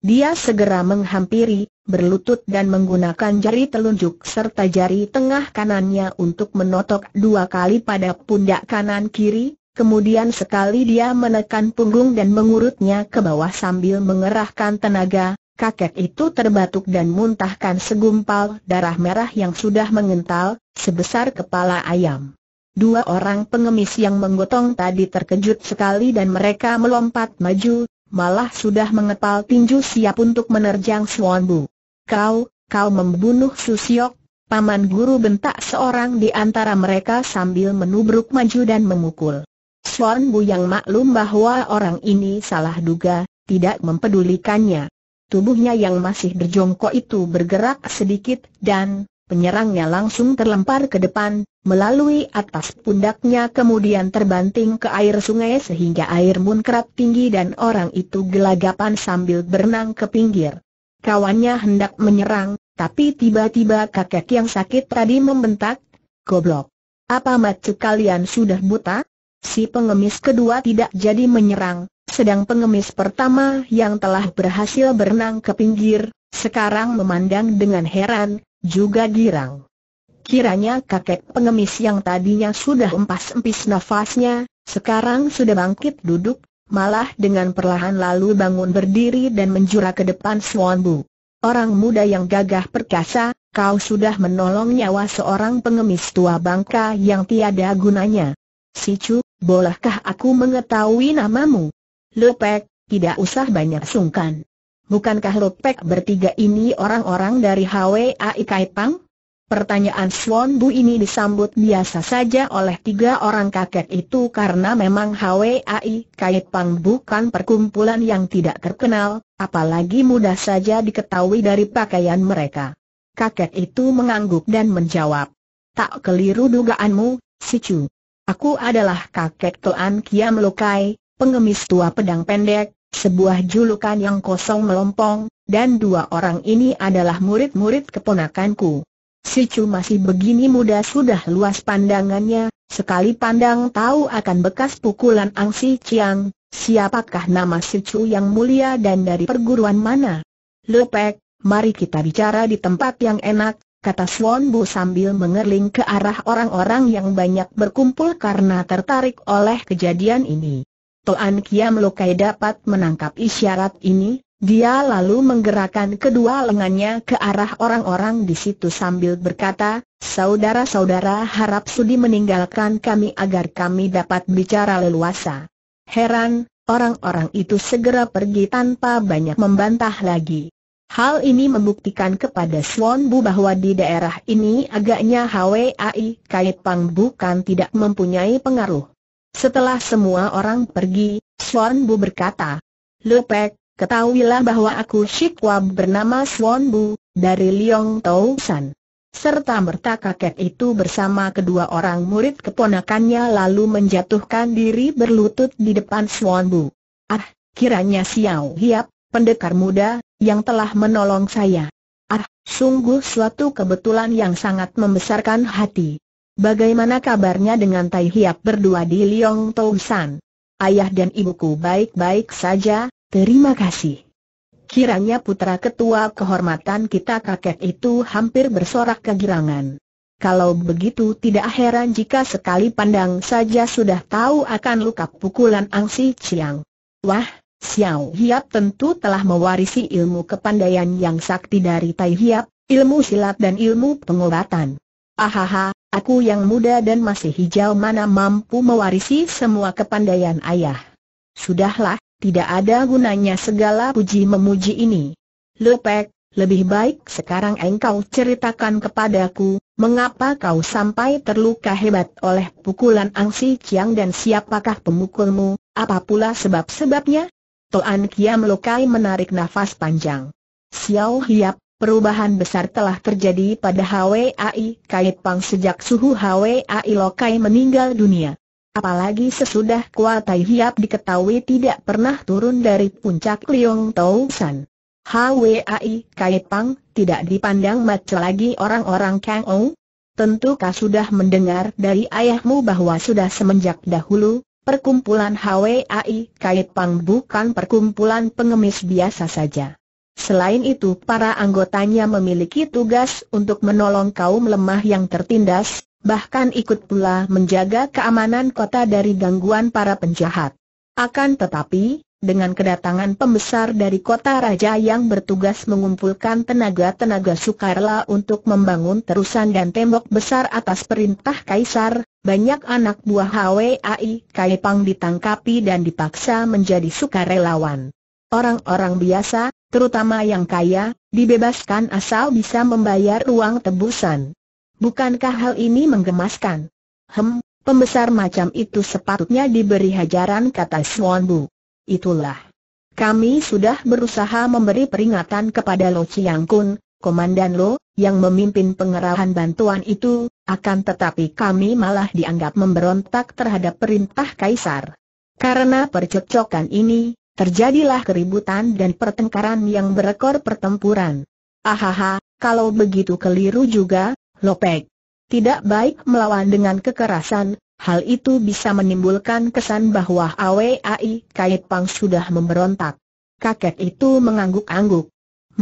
Dia segera menghampiri, berlutut dan menggunakan jari telunjuk serta jari tengah kanannya untuk menotok dua kali pada pundak kanan kiri, kemudian sekali dia menekan punggung dan mengurutnya ke bawah sambil mengerahkan tenaga, kakek itu terbatuk dan muntahkan segumpal darah merah yang sudah mengental, sebesar kepala ayam. Dua orang pengemis yang menggotong tadi terkejut sekali dan mereka melompat maju, malah sudah mengepal tinju siap untuk menerjang Suan Kau, kau membunuh Susiok, paman guru bentak seorang di antara mereka sambil menubruk maju dan memukul. Suan yang maklum bahwa orang ini salah duga, tidak mempedulikannya. Tubuhnya yang masih berjongkok itu bergerak sedikit dan Penyerangnya langsung terlempar ke depan, melalui atas pundaknya kemudian terbanting ke air sungai sehingga air munkrat tinggi dan orang itu gelagapan sambil berenang ke pinggir. Kawannya hendak menyerang, tapi tiba-tiba kakek yang sakit tadi membentak, goblok. Apa macu kalian sudah buta? Si pengemis kedua tidak jadi menyerang, sedang pengemis pertama yang telah berhasil berenang ke pinggir, sekarang memandang dengan heran, juga girang. Kiranya kakek pengemis yang tadinya sudah empas-empis nafasnya, sekarang sudah bangkit duduk, malah dengan perlahan lalu bangun berdiri dan menjura ke depan Swan Bu. Orang muda yang gagah perkasa, kau sudah menolong nyawa seorang pengemis tua bangka yang tiada gunanya. Si Chu, bolehkah aku mengetahui namamu? Lepek, tidak usah banyak sungkan. Bukankah Lopek bertiga ini orang-orang dari HWAI Kaipang? Pertanyaan Swan Bu ini disambut biasa saja oleh tiga orang kakek itu karena memang HWAI Kaipang bukan perkumpulan yang tidak terkenal, apalagi mudah saja diketahui dari pakaian mereka. Kakek itu mengangguk dan menjawab, Tak keliru dugaanmu, si Chu. Aku adalah kakek Tuan Kiam Lokai, pengemis tua pedang pendek, sebuah julukan yang kosong melompong, dan dua orang ini adalah murid-murid keponakanku. Si Chu masih begini muda sudah luas pandangannya, sekali pandang tahu akan bekas pukulan Ang Si Chiang, siapakah nama Si Chu yang mulia dan dari perguruan mana? Lepek, mari kita bicara di tempat yang enak, kata Swan Bu sambil mengerling ke arah orang-orang yang banyak berkumpul karena tertarik oleh kejadian ini. Toan Kiam Lokai dapat menangkap isyarat ini, dia lalu menggerakkan kedua lengannya ke arah orang-orang di situ sambil berkata, Saudara-saudara harap sudi meninggalkan kami agar kami dapat bicara leluasa. Heran, orang-orang itu segera pergi tanpa banyak membantah lagi. Hal ini membuktikan kepada Swan Bu bahwa di daerah ini agaknya HWAI Kait Pang bukan tidak mempunyai pengaruh. Setelah semua orang pergi, Swan Bu berkata, Lupek, ketahuilah bahwa aku Shikwab bernama Swan Bu, dari Liong Tau San. Serta merta kakek itu bersama kedua orang murid keponakannya lalu menjatuhkan diri berlutut di depan Swan Bu. Ah, kiranya Xiao Hiap, pendekar muda, yang telah menolong saya. Ah, sungguh suatu kebetulan yang sangat membesarkan hati. Bagaimana kabarnya dengan Tai Hiap berdua di Liong Tau Ayah dan ibuku baik-baik saja, terima kasih. Kiranya putra ketua kehormatan kita kakek itu hampir bersorak kegirangan. Kalau begitu tidak heran jika sekali pandang saja sudah tahu akan luka pukulan Angsi Chiang. Wah, Xiao Hiap tentu telah mewarisi ilmu kepandaian yang sakti dari Tai Hiap, ilmu silat dan ilmu pengobatan. Ahaha, aku yang muda dan masih hijau mana mampu mewarisi semua kepandaian ayah. Sudahlah, tidak ada gunanya segala puji memuji ini. Lepek, lebih baik sekarang engkau ceritakan kepadaku, mengapa kau sampai terluka hebat oleh pukulan Angsi Chiang dan siapakah pemukulmu, apa pula sebab-sebabnya? Toan Kia melukai menarik nafas panjang. Xiao Hiap, Perubahan besar telah terjadi pada HWAI Kait Pang sejak suhu HWAI Lokai meninggal dunia. Apalagi sesudah Kuatai Hiap diketahui tidak pernah turun dari puncak Liong Tau San. HWAI Kait Pang tidak dipandang mata lagi orang-orang Kang Tentu Tentukah sudah mendengar dari ayahmu bahwa sudah semenjak dahulu, perkumpulan HWAI Kait Pang bukan perkumpulan pengemis biasa saja. Selain itu para anggotanya memiliki tugas untuk menolong kaum lemah yang tertindas, bahkan ikut pula menjaga keamanan kota dari gangguan para penjahat. Akan tetapi, dengan kedatangan pembesar dari kota raja yang bertugas mengumpulkan tenaga-tenaga sukarela untuk membangun terusan dan tembok besar atas perintah kaisar, banyak anak buah HWAI Kaipang ditangkapi dan dipaksa menjadi sukarelawan. Orang-orang biasa, terutama yang kaya, dibebaskan asal bisa membayar uang tebusan. Bukankah hal ini menggemaskan? Hem, pembesar macam itu sepatutnya diberi hajaran kata Swan Bu. Itulah. Kami sudah berusaha memberi peringatan kepada Lo Chiang Kun, Komandan Lo, yang memimpin pengerahan bantuan itu, akan tetapi kami malah dianggap memberontak terhadap perintah Kaisar. Karena percocokan ini, Terjadilah keributan dan pertengkaran yang berekor pertempuran. Ahaha, kalau begitu keliru juga, Lopek. Tidak baik melawan dengan kekerasan, hal itu bisa menimbulkan kesan bahwa AWAI Kait Pang sudah memberontak. Kakek itu mengangguk-angguk.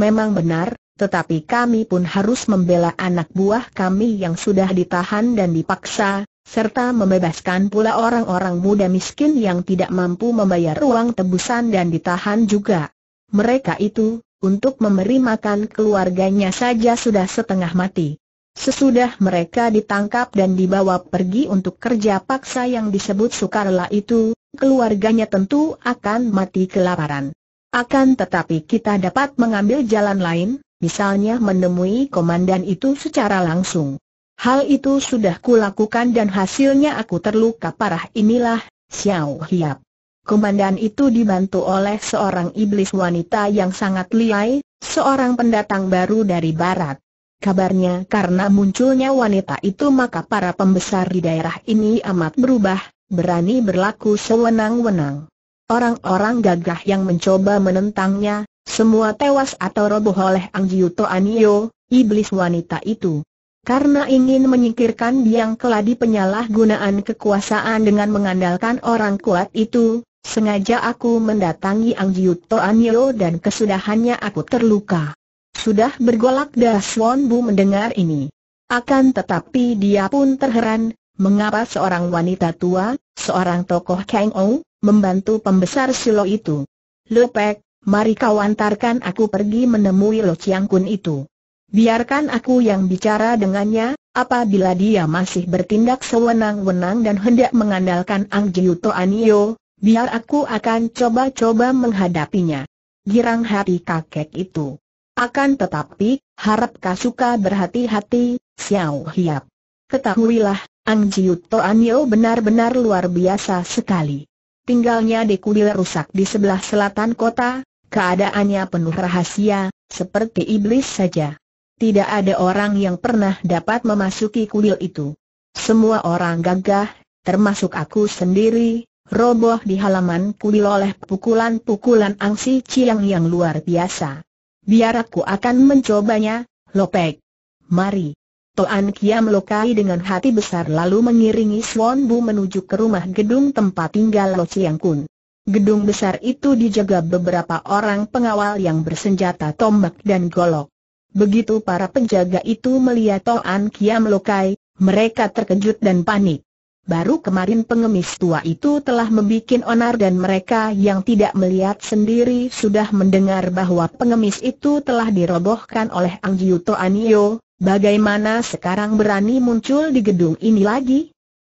Memang benar, tetapi kami pun harus membela anak buah kami yang sudah ditahan dan dipaksa, serta membebaskan pula orang-orang muda miskin yang tidak mampu membayar uang tebusan dan ditahan juga. Mereka itu, untuk memberi makan keluarganya saja sudah setengah mati. Sesudah mereka ditangkap dan dibawa pergi untuk kerja paksa yang disebut sukarela itu, keluarganya tentu akan mati kelaparan. Akan tetapi kita dapat mengambil jalan lain, misalnya menemui komandan itu secara langsung. Hal itu sudah kulakukan dan hasilnya aku terluka parah inilah, Xiao Hiap. Komandan itu dibantu oleh seorang iblis wanita yang sangat liai, seorang pendatang baru dari barat. Kabarnya karena munculnya wanita itu maka para pembesar di daerah ini amat berubah, berani berlaku sewenang-wenang. Orang-orang gagah yang mencoba menentangnya, semua tewas atau roboh oleh Ang Jiuto Anio, iblis wanita itu. Karena ingin menyingkirkan biang keladi penyalahgunaan kekuasaan dengan mengandalkan orang kuat itu, sengaja aku mendatangi Ang Jiut Toanyo dan kesudahannya aku terluka. Sudah bergolak Daswon Bu mendengar ini. Akan tetapi dia pun terheran, mengapa seorang wanita tua, seorang tokoh Kang Ou, membantu pembesar silo itu. Lepek, mari kau antarkan aku pergi menemui Lo Chiang Kun itu. Biarkan aku yang bicara dengannya, apabila dia masih bertindak sewenang-wenang dan hendak mengandalkan Ang Jiuto Anio, biar aku akan coba-coba menghadapinya. Girang hati kakek itu. Akan tetapi, harap suka berhati-hati, Xiao Hiap. Ketahuilah, Ang Jiuto Anio benar-benar luar biasa sekali. Tinggalnya di kuil rusak di sebelah selatan kota, keadaannya penuh rahasia, seperti iblis saja. Tidak ada orang yang pernah dapat memasuki kuil itu. Semua orang gagah, termasuk aku sendiri, roboh di halaman kuil oleh pukulan-pukulan angsi ciang yang luar biasa. Biar aku akan mencobanya, Lopek. Mari. Toan Kia melukai dengan hati besar lalu mengiringi Swan Bu menuju ke rumah gedung tempat tinggal Lo Chiang Kun. Gedung besar itu dijaga beberapa orang pengawal yang bersenjata tombak dan golok. Begitu para penjaga itu melihat Toan Kiam Lokai, mereka terkejut dan panik. Baru kemarin pengemis tua itu telah membuat onar dan mereka yang tidak melihat sendiri sudah mendengar bahwa pengemis itu telah dirobohkan oleh Ang Jiuto Anio, bagaimana sekarang berani muncul di gedung ini lagi?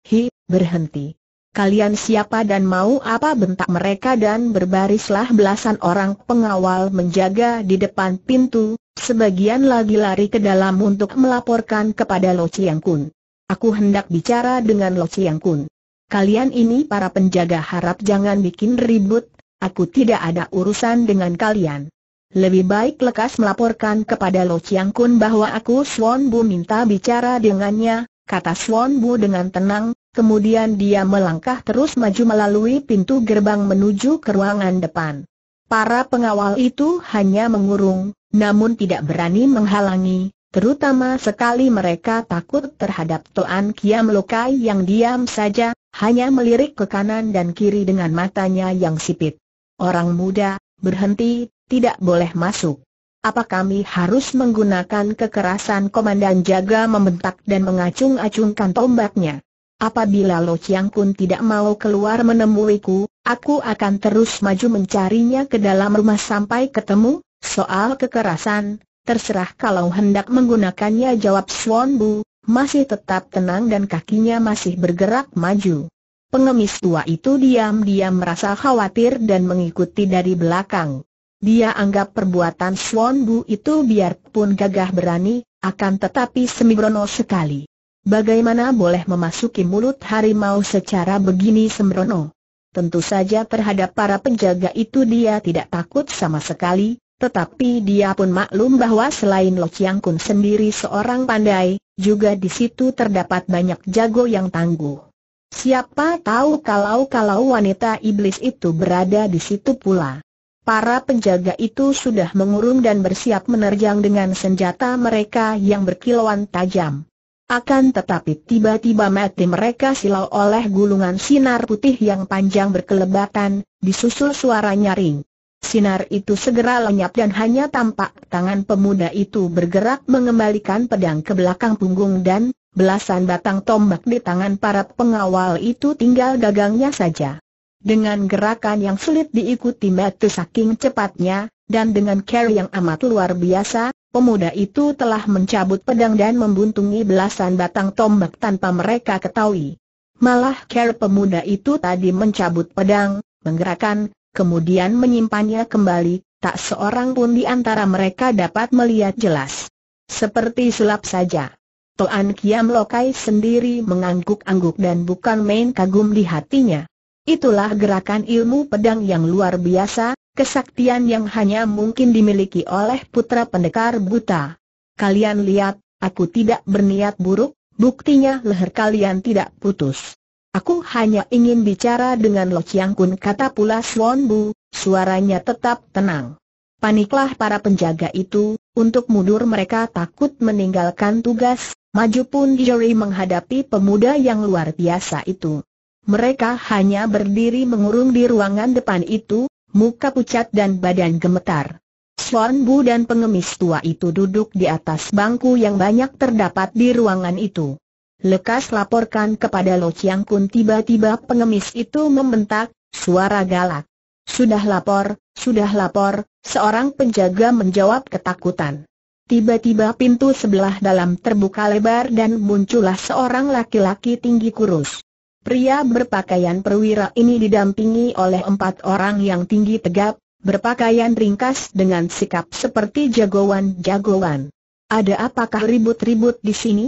Hi, berhenti kalian siapa dan mau apa bentak mereka dan berbarislah belasan orang pengawal menjaga di depan pintu, sebagian lagi lari ke dalam untuk melaporkan kepada Lo Chiang Kun. Aku hendak bicara dengan Lo Chiang Kun. Kalian ini para penjaga harap jangan bikin ribut, aku tidak ada urusan dengan kalian. Lebih baik lekas melaporkan kepada Lo Chiang Kun bahwa aku Swan Bu minta bicara dengannya, kata Swan Bu dengan tenang, Kemudian dia melangkah terus maju melalui pintu gerbang menuju ke ruangan depan. Para pengawal itu hanya mengurung, namun tidak berani menghalangi, terutama sekali mereka takut terhadap Toan Kiam Lokai yang diam saja, hanya melirik ke kanan dan kiri dengan matanya yang sipit. Orang muda, berhenti, tidak boleh masuk. Apa kami harus menggunakan kekerasan komandan jaga membentak dan mengacung-acungkan tombaknya? Apabila Lo Chiang Kun tidak mau keluar menemuiku, aku akan terus maju mencarinya ke dalam rumah sampai ketemu. Soal kekerasan, terserah kalau hendak menggunakannya jawab Swan Bu, masih tetap tenang dan kakinya masih bergerak maju. Pengemis tua itu diam-diam merasa khawatir dan mengikuti dari belakang. Dia anggap perbuatan Swan Bu itu biarpun gagah berani, akan tetapi semibrono sekali. Bagaimana boleh memasuki mulut harimau secara begini sembrono? Tentu saja terhadap para penjaga itu dia tidak takut sama sekali, tetapi dia pun maklum bahwa selain Lo Chiang Kun sendiri seorang pandai, juga di situ terdapat banyak jago yang tangguh. Siapa tahu kalau-kalau wanita iblis itu berada di situ pula. Para penjaga itu sudah mengurung dan bersiap menerjang dengan senjata mereka yang berkilauan tajam. Akan tetapi tiba-tiba mati mereka silau oleh gulungan sinar putih yang panjang berkelebatan, disusul suara nyaring. Sinar itu segera lenyap dan hanya tampak tangan pemuda itu bergerak mengembalikan pedang ke belakang punggung dan belasan batang tombak di tangan para pengawal itu tinggal gagangnya saja. Dengan gerakan yang sulit diikuti mati saking cepatnya, dan dengan care yang amat luar biasa, pemuda itu telah mencabut pedang dan membuntungi belasan batang tombak tanpa mereka ketahui. Malah care pemuda itu tadi mencabut pedang, menggerakkan, kemudian menyimpannya kembali, tak seorang pun di antara mereka dapat melihat jelas. Seperti sulap saja. Toan Kiam Lokai sendiri mengangguk-angguk dan bukan main kagum di hatinya. Itulah gerakan ilmu pedang yang luar biasa, kesaktian yang hanya mungkin dimiliki oleh putra pendekar buta. Kalian lihat, aku tidak berniat buruk, buktinya leher kalian tidak putus. Aku hanya ingin bicara dengan Lo Chiang Kun kata pula Swan Bu, suaranya tetap tenang. Paniklah para penjaga itu, untuk mundur mereka takut meninggalkan tugas, maju pun Jori menghadapi pemuda yang luar biasa itu. Mereka hanya berdiri mengurung di ruangan depan itu, muka pucat dan badan gemetar. Suan Bu dan pengemis tua itu duduk di atas bangku yang banyak terdapat di ruangan itu. Lekas laporkan kepada Lo Chiang Kun tiba-tiba pengemis itu membentak, suara galak. Sudah lapor, sudah lapor, seorang penjaga menjawab ketakutan. Tiba-tiba pintu sebelah dalam terbuka lebar dan muncullah seorang laki-laki tinggi kurus. Pria berpakaian perwira ini didampingi oleh empat orang yang tinggi tegap, berpakaian ringkas dengan sikap seperti jagoan-jagoan. Ada apakah ribut-ribut di sini?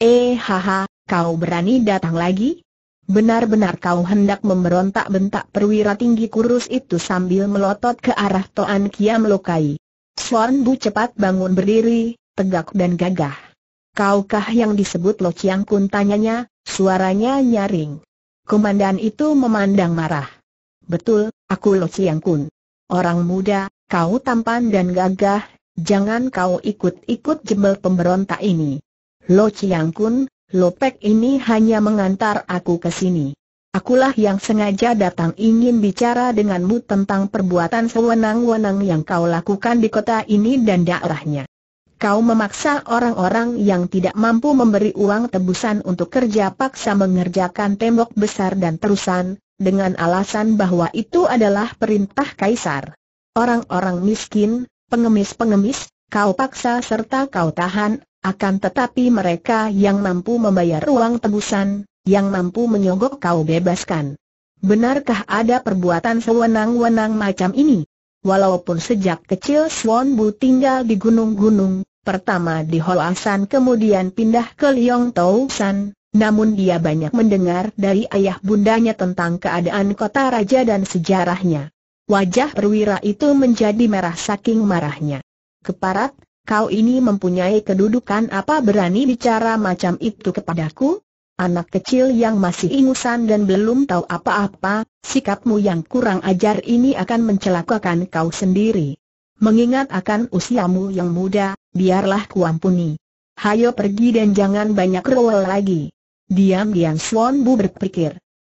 Eh haha, kau berani datang lagi? Benar-benar kau hendak memberontak bentak perwira tinggi kurus itu sambil melotot ke arah Toan Kia melukai. Suan Bu cepat bangun berdiri, tegak dan gagah. Kaukah yang disebut Lo Chiang Kun tanyanya, Suaranya nyaring. Komandan itu memandang marah. Betul, aku Lo Chiang Kun. Orang muda, kau tampan dan gagah, jangan kau ikut-ikut jebel pemberontak ini. Lo Chiang Kun, Lo Lopek ini hanya mengantar aku ke sini. Akulah yang sengaja datang ingin bicara denganmu tentang perbuatan sewenang-wenang yang kau lakukan di kota ini dan daerahnya kau memaksa orang-orang yang tidak mampu memberi uang tebusan untuk kerja paksa mengerjakan tembok besar dan terusan, dengan alasan bahwa itu adalah perintah kaisar. Orang-orang miskin, pengemis-pengemis, kau paksa serta kau tahan, akan tetapi mereka yang mampu membayar uang tebusan, yang mampu menyogok kau bebaskan. Benarkah ada perbuatan sewenang-wenang macam ini? Walaupun sejak kecil Swan Bu tinggal di gunung-gunung, pertama di Holasan ah kemudian pindah ke Liong Tau namun dia banyak mendengar dari ayah bundanya tentang keadaan kota raja dan sejarahnya. Wajah perwira itu menjadi merah saking marahnya. Keparat, kau ini mempunyai kedudukan apa berani bicara macam itu kepadaku? Anak kecil yang masih ingusan dan belum tahu apa-apa, sikapmu yang kurang ajar ini akan mencelakakan kau sendiri. Mengingat akan usiamu yang muda, biarlah kuampuni. Hayo pergi dan jangan banyak rewel lagi. Diam-diam Swan Bu berpikir,